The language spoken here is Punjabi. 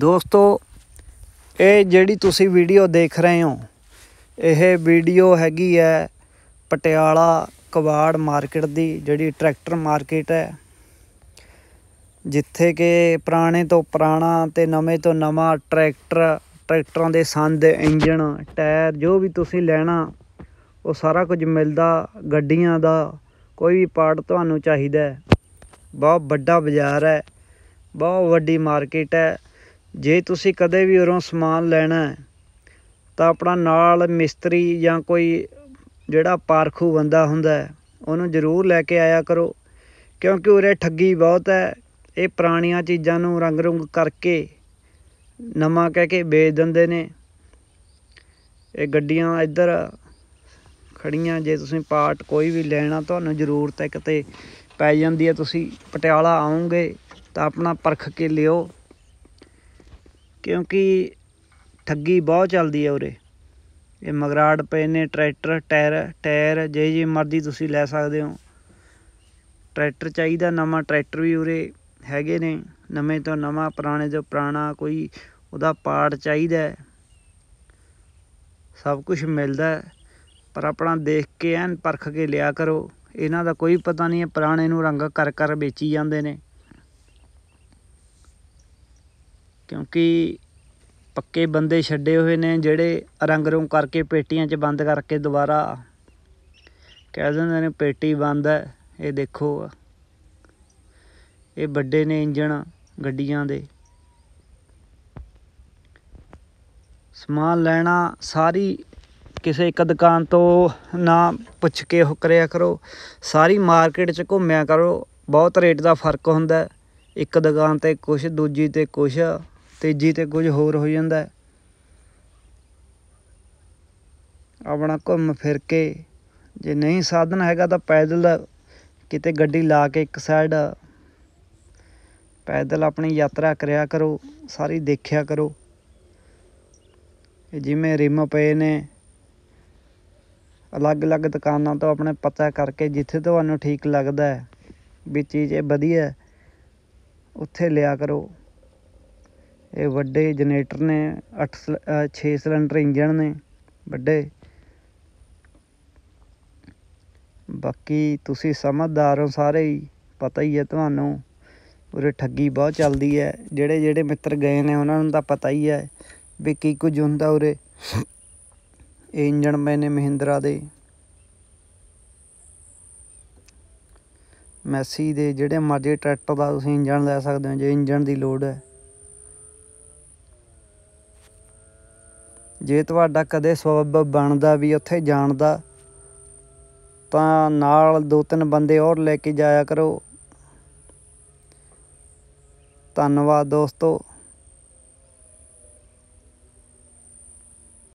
ਦੋਸਤੋ ਇਹ ਜਿਹੜੀ ਤੁਸੀਂ ਵੀਡੀਓ ਦੇਖ ਰਹੇ ਹੋ ਇਹ ਵੀਡੀਓ ਹੈਗੀ ਹੈ ਪਟਿਆਲਾ ਕਵਾੜ ਮਾਰਕੀਟ ਦੀ ਜਿਹੜੀ ਟਰੈਕਟਰ ਮਾਰਕੀਟ ਹੈ ਜਿੱਥੇ ਕਿ ਪੁਰਾਣੇ ਤੋਂ ਪੁਰਾਣਾ ਤੇ ਨਵੇਂ ਤੋਂ ਨਵਾਂ ਟਰੈਕਟਰ ਟਰੈਕਟਰਾਂ ਦੇ ਸੰਦ ਇੰਜਣ ਟਾਇਰ ਜੋ ਵੀ ਤੁਸੀਂ ਲੈਣਾ ਉਹ ਸਾਰਾ ਕੁਝ ਮਿਲਦਾ ਗੱਡੀਆਂ ਦਾ ਕੋਈ ਵੀ ਪਾਰਟ ਤੁਹਾਨੂੰ ਚਾਹੀਦਾ ਬਹੁਤ ਵੱਡਾ ਬਾਜ਼ਾਰ ਹੈ ਬਹੁਤ ਵੱਡੀ ਮਾਰਕੀਟ ਹੈ ਜੇ ਤੁਸੀਂ ਕਦੇ ਵੀ ਉਰੋਂ ਸਮਾਨ ਲੈਣਾ ਹੈ ਤਾਂ ਆਪਣਾ ਨਾਲ ਮਿਸਤਰੀ ਜਾਂ ਕੋਈ ਜਿਹੜਾ ਪਾਰਖੂ ਬੰਦਾ ਹੁੰਦਾ ਹੈ ਉਹਨੂੰ ਜ਼ਰੂਰ ਲੈ ਕੇ ਆਇਆ ਕਰੋ ਕਿਉਂਕਿ ਉਰੇ ਠੱਗੀ ਬਹੁਤ ਹੈ ਇਹ ਪੁਰਾਣੀਆਂ ਚੀਜ਼ਾਂ ਨੂੰ ਰੰਗ ਰੰਗ ਕਰਕੇ ਨਵਾਂ ਕਹਿ ਕੇ ਵੇਚ ਦਿੰਦੇ ਨੇ ਇਹ ਗੱਡੀਆਂ ਇੱਧਰ ਖੜੀਆਂ ਜੇ ਤੁਸੀਂ ਪਾਰਟ ਕੋਈ ਵੀ ਲੈਣਾ ਤੁਹਾਨੂੰ ਜ਼ਰੂਰਤ ਹੈ ਕਿਤੇ ਪੈ ਜਾਂਦੀ ਹੈ ਤੁਸੀਂ ਪਟਿਆਲਾ ਆਉਂਗੇ ਤਾਂ ਆਪਣਾ ਪਰਖ ਕੇ ਲਿਓ ਕਿਉਂਕਿ ਠੱਗੀ ਬਹੁਤ ਚੱਲਦੀ ਹੈ ਉਰੇ ਇਹ ਮਗਰਾੜ ਪਏ ਨੇ ਟਰੈਕਟਰ ਟਾਇਰ ਟਾਇਰ ਜੇ ਜੇ ਮਰਜ਼ੀ ਤੁਸੀਂ ਲੈ ਸਕਦੇ ਹੋ ਟਰੈਕਟਰ ਚਾਹੀਦਾ ਨਵਾਂ ਟਰੈਕਟਰ ਵੀ ਉਰੇ ਹੈਗੇ ਨੇ ਨਵੇਂ ਤੋਂ ਨਵਾਂ ਪੁਰਾਣੇ ਤੋਂ ਪੁਰਾਣਾ ਕੋਈ ਉਹਦਾ ਪਾਰਟ ਚਾਹੀਦਾ ਸਭ ਕੁਝ ਮਿਲਦਾ ਪਰ ਆਪਣਾ ਦੇਖ ਕੇ ਐਨ ਪਰਖ ਕੇ ਲਿਆ ਕਰੋ ਇਹਨਾਂ ਦਾ ਕੋਈ ਪਤਾ ਨਹੀਂ ਹੈ ਪੁਰਾਣੇ ਨੂੰ ਰੰਗ ਕਰ ਕਰ ਵੇਚੀ ਜਾਂਦੇ ਨੇ ਕਿਉਂਕਿ ਪੱਕੇ ਬੰਦੇ ਛੱਡੇ ਹੋਏ ਨੇ ਜਿਹੜੇ ਰੰਗ ਰੋਂ ਕਰਕੇ ਪੇਟੀਆਂ 'ਚ ਬੰਦ ਕਰਕੇ ਦੁਬਾਰਾ ਕਹਿ ਦਿੰਦੇ ਨੇ ਪੇਟੀ ਬੰਦ ਹੈ ਇਹ ਦੇਖੋ ਇਹ ਵੱਡੇ ਨੇ ਇੰਜਣ ਗੱਡੀਆਂ ਦੇ ਸਮਾਨ ਲੈਣਾ ਸਾਰੀ ਕਿਸੇ ਇੱਕ ਦੁਕਾਨ ਤੋਂ ਨਾ ਪੁੱਛ ਕੇ ਹੁਕਰਿਆ ਕਰੋ ਸਾਰੀ ਮਾਰਕੀਟ 'ਚ ਘੁੰਮਿਆ ਕਰੋ ਬਹੁਤ ਰੇਟ ਦਾ ਫਰਕ ਹੁੰਦਾ ਇੱਕ ਦੁਕਾਨ ਤੇ ਕੁਝ ਦੂਜੀ ਤੇ ਕੁਝ ਤੇਜ਼ੀ ਤੇ ਕੁਝ ਹੋਰ ਹੋ ਜਾਂਦਾ ਆਪਣਾ ਘੁੰਮ ਫਿਰ ਕੇ ਜੇ ਨਹੀਂ ਸਾਧਨ ਹੈਗਾ ਤਾਂ ਪੈਦਲ ਕਿਤੇ ਗੱਡੀ ਲਾ ਕੇ ਇੱਕ ਸਾਈਡ ਪੈਦਲ ਆਪਣੀ ਯਾਤਰਾ ਕਰਿਆ ਕਰੋ ਸਾਰੀ ਦੇਖਿਆ ਕਰੋ ਜਿਵੇਂ ਰਿਮ ਪਏ ਨੇ ਅਲੱਗ-ਅਲੱਗ ਦੁਕਾਨਾਂ ਤੋਂ ਆਪਣੇ ਪਤਾ ਕਰਕੇ ਜਿੱਥੇ ਤੁਹਾਨੂੰ ਠੀਕ ਲੱਗਦਾ ਹੈ ਵੀ ਚੀਜ਼ ਇਹ ਵਧੀਆ ਉੱਥੇ ਲਿਆ ਕਰੋ ਇਹ ਵੱਡੇ ਜਨਰੇਟਰ ਨੇ 8 6 ਸਿਲੰਡਰ ਇੰਜਣ ਨੇ ਵੱਡੇ ਬਾਕੀ ਤੁਸੀਂ ਸਮਝਦਾਰ ਹੋ ਸਾਰੇ ਹੀ ਪਤਾ ਹੀ ਹੈ ਤੁਹਾਨੂੰ ਉਰੇ ਠੱਗੀ ਬਹੁਤ ਚੱਲਦੀ ਹੈ ਜਿਹੜੇ ਜਿਹੜੇ ਮਿੱਤਰ ਗਏ ਨੇ ਉਹਨਾਂ ਨੂੰ ਤਾਂ ਪਤਾ ਹੀ ਹੈ ਵੀ ਕੀ ਕੁਝ ਹੁੰਦਾ ਉਰੇ ਇਹ ਇੰਜਣ ਮਹਿੰਦਰਾ ਦੇ ਮੈਸੀ ਦੇ ਜਿਹੜੇ ਮਰਜ਼ੀ ਟਰੈਕਟਰ ਦਾ ਤੁਸੀਂ ਇੰਜਣ ਲੈ ਸਕਦੇ ਹੋ ਜੇ ਇੰਜਣ ਦੀ ਲੋੜ ਹੈ ਜੇ ਤੁਹਾਡਾ ਕਦੇ ਸਬਬ ਬਣਦਾ ਵੀ ਉੱਥੇ ਜਾਣ ਦਾ ਤਾਂ ਨਾਲ ਦੋ ਤਿੰਨ ਬੰਦੇ ਹੋਰ ਲੈ ਕੇ ਜਾਇਆ ਕਰੋ ਧੰਨਵਾਦ ਦੋਸਤੋ